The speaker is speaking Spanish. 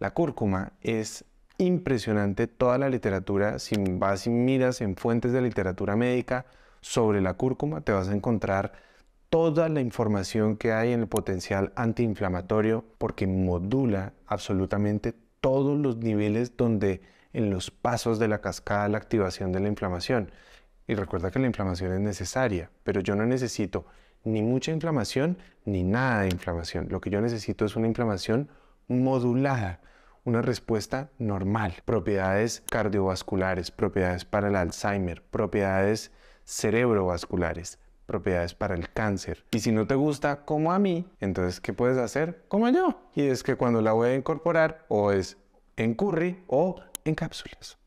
La cúrcuma es impresionante toda la literatura, si vas y miras en fuentes de literatura médica sobre la cúrcuma, te vas a encontrar toda la información que hay en el potencial antiinflamatorio porque modula absolutamente todos los niveles donde en los pasos de la cascada la activación de la inflamación. Y recuerda que la inflamación es necesaria, pero yo no necesito ni mucha inflamación ni nada de inflamación. Lo que yo necesito es una inflamación modulada, una respuesta normal. Propiedades cardiovasculares, propiedades para el Alzheimer, propiedades cerebrovasculares, propiedades para el cáncer. Y si no te gusta como a mí, entonces ¿qué puedes hacer? Como yo. Y es que cuando la voy a incorporar o es en curry o en cápsulas.